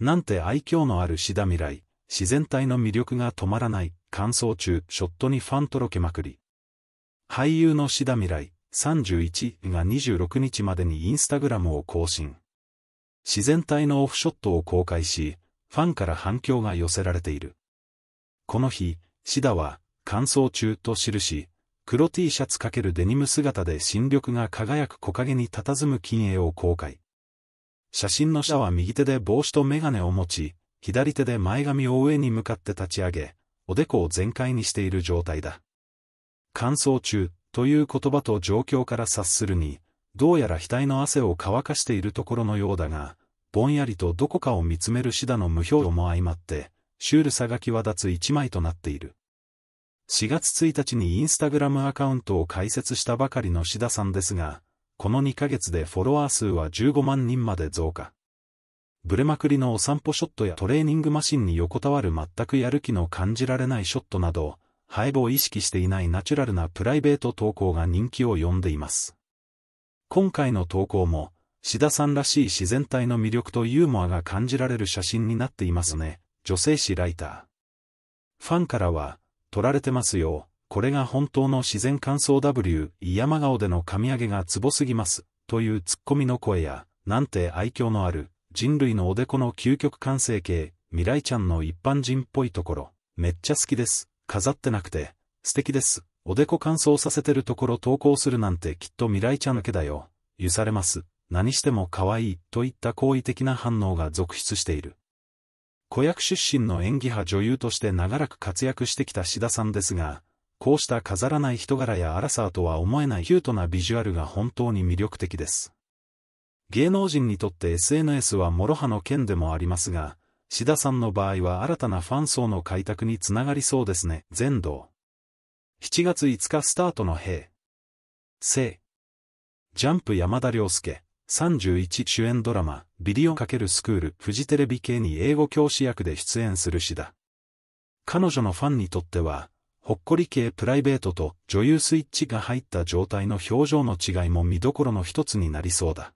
なんて愛嬌のあるシダ未来、自然体の魅力が止まらない、乾燥中、ショットにファンとろけまくり。俳優のシダ未来、31が26日までにインスタグラムを更新。自然体のオフショットを公開し、ファンから反響が寄せられている。この日、シダは、乾燥中と記し、黒 T シャツ×デニム姿で新緑が輝く木陰に佇む金鋭を公開。写真の者は右手で帽子と眼鏡を持ち、左手で前髪を上に向かって立ち上げ、おでこを全開にしている状態だ。乾燥中という言葉と状況から察するに、どうやら額の汗を乾かしているところのようだが、ぼんやりとどこかを見つめるシダの無表情も相まって、シュールさが際立つ一枚となっている。4月1日にインスタグラムアカウントを開設したばかりのシダさんですが、この2ヶ月でフォロワー数は15万人まで増加。ブレまくりのお散歩ショットやトレーニングマシンに横たわる全くやる気の感じられないショットなど、配ボを意識していないナチュラルなプライベート投稿が人気を呼んでいます。今回の投稿も、志田さんらしい自然体の魅力とユーモアが感じられる写真になっていますね。女性誌ライター。ファンからは、撮られてますよ。これが本当の自然乾燥 W、山顔での神上げがツボすぎます、というツッコミの声や、なんて愛嬌のある、人類のおでこの究極完成形、未来ちゃんの一般人っぽいところ、めっちゃ好きです、飾ってなくて、素敵です、おでこ乾燥させてるところ投稿するなんてきっと未来ちゃんだけだよ、許されます、何しても可愛い、といった好意的な反応が続出している。子役出身の演技派女優として長らく活躍してきた志田さんですが、こうした飾らない人柄やアラサーとは思えないキュートなビジュアルが本当に魅力的です。芸能人にとって SNS は諸刃の剣でもありますが、志田さんの場合は新たなファン層の開拓につながりそうですね。全道。7月5日スタートの兵。聖。ジャンプ山田涼介。31主演ドラマ、ビリオン×スクール、フジテレビ系に英語教師役で出演する志田。彼女のファンにとっては、ほっこり系プライベートと女優スイッチが入った状態の表情の違いも見どころの一つになりそうだ。